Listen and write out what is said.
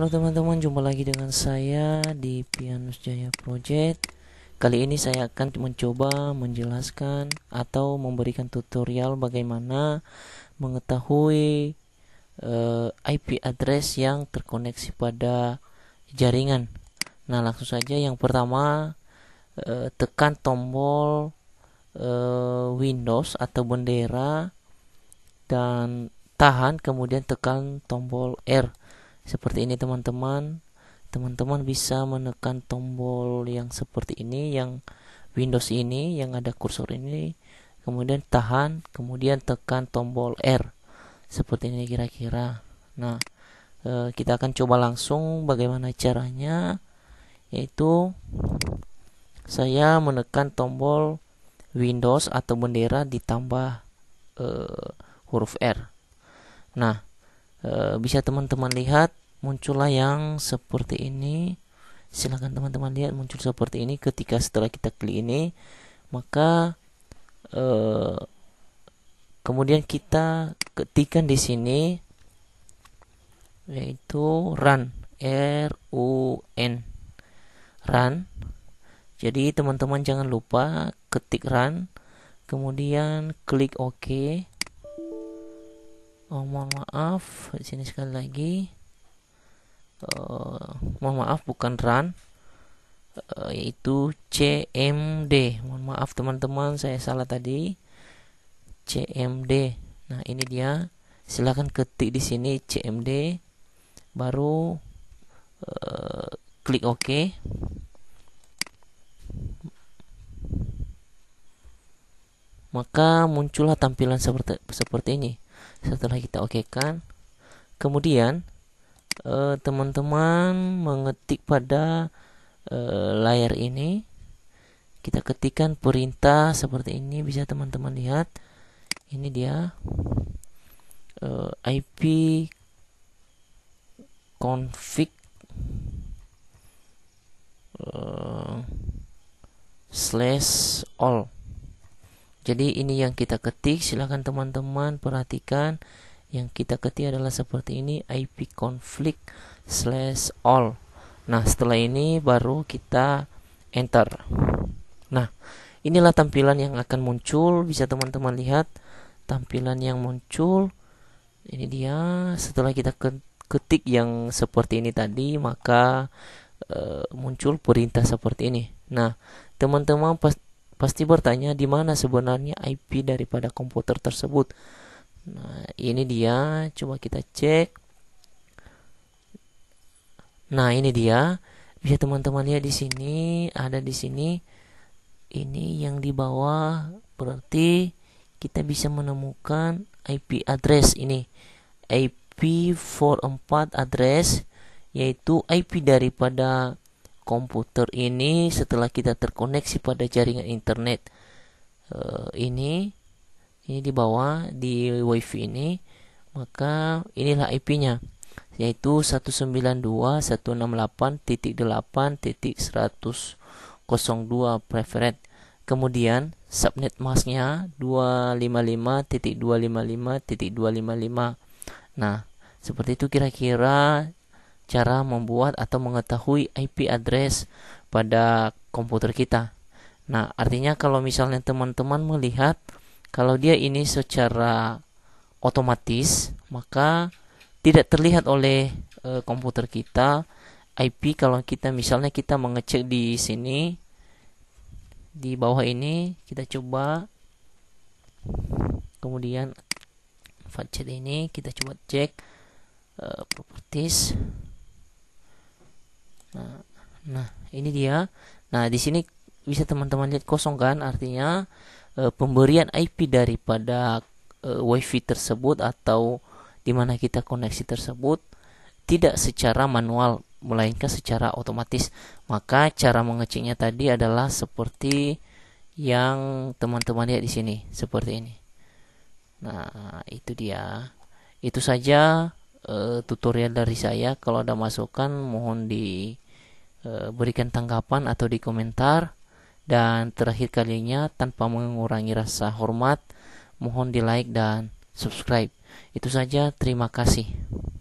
Halo teman-teman, jumpa lagi dengan saya di Pianus Jaya Project. Kali ini saya akan mencoba menjelaskan atau memberikan tutorial bagaimana mengetahui uh, eh, IP address yang terkoneksi pada jaringan. Nah, langsung saja yang pertama uh, tekan tombol uh, Windows atau bendera dan tahan kemudian tekan tombol R seperti ini teman-teman teman-teman bisa menekan tombol yang seperti ini yang Windows ini yang ada kursor ini kemudian tahan kemudian tekan tombol R seperti ini kira-kira nah eh, kita akan coba langsung bagaimana caranya yaitu saya menekan tombol Windows atau bendera ditambah e, huruf R nah Eh, bisa teman-teman lihat muncullah yang seperti ini silahkan teman-teman lihat muncul seperti ini ketika setelah kita klik ini maka e, kemudian kita ketikkan di sini yaitu run r u n run jadi teman-teman jangan lupa ketik run kemudian klik OK oh, mohon maaf di sini sekali lagi uh, mohon maaf bukan run uh, eh, yaitu CMD mohon maaf teman-teman saya salah tadi CMD nah ini dia silahkan ketik di sini CMD baru uh, klik OK maka muncullah tampilan seperti seperti ini setelah kita oke kan kemudian eh, teman-teman uh, mengetik pada uh, layar ini kita ketikkan perintah seperti ini bisa teman-teman lihat ini dia uh, eh, IP config slash all jadi ini yang kita ketik, silahkan teman-teman perhatikan yang kita ketik adalah seperti ini IP conflict slash all. Nah setelah ini baru kita enter. Nah inilah tampilan yang akan muncul, bisa teman-teman lihat tampilan yang muncul. Ini dia setelah kita ketik yang seperti ini tadi maka uh, muncul perintah seperti ini. Nah teman-teman pasti pasti bertanya di mana sebenarnya IP daripada komputer tersebut. Nah, ini dia, coba kita cek. Nah, ini dia. Bisa teman-teman lihat di sini, ada di sini. Ini yang di bawah berarti kita bisa menemukan IP address ini. IP 44 address yaitu IP daripada komputer ini setelah kita terkoneksi pada jaringan internet uh, ini ini di bawah di wifi ini maka inilah IP-nya yaitu 192.168.8.102 preferred kemudian subnet masknya 255.255.255 nah seperti itu kira-kira cara membuat atau mengetahui IP address pada komputer kita. Nah, artinya kalau misalnya teman-teman melihat kalau dia ini secara otomatis, maka tidak terlihat oleh e, komputer kita IP kalau kita misalnya kita mengecek di sini di bawah ini kita coba kemudian file ini kita coba cek uh, properties nah nah ini dia nah di sini bisa teman-teman lihat kosong kan artinya e, pemberian IP daripada e, WiFi tersebut atau di mana kita koneksi tersebut tidak secara manual melainkan secara otomatis maka cara mengeceknya tadi adalah seperti yang teman-teman lihat di sini seperti ini nah itu dia itu saja uh, tutorial dari saya. Kalau ada masukan mohon diberikan eh, e, tanggapan atau di komentar. Dan terakhir kalinya tanpa mengurangi rasa hormat, mohon di like dan subscribe. Itu saja, terima kasih.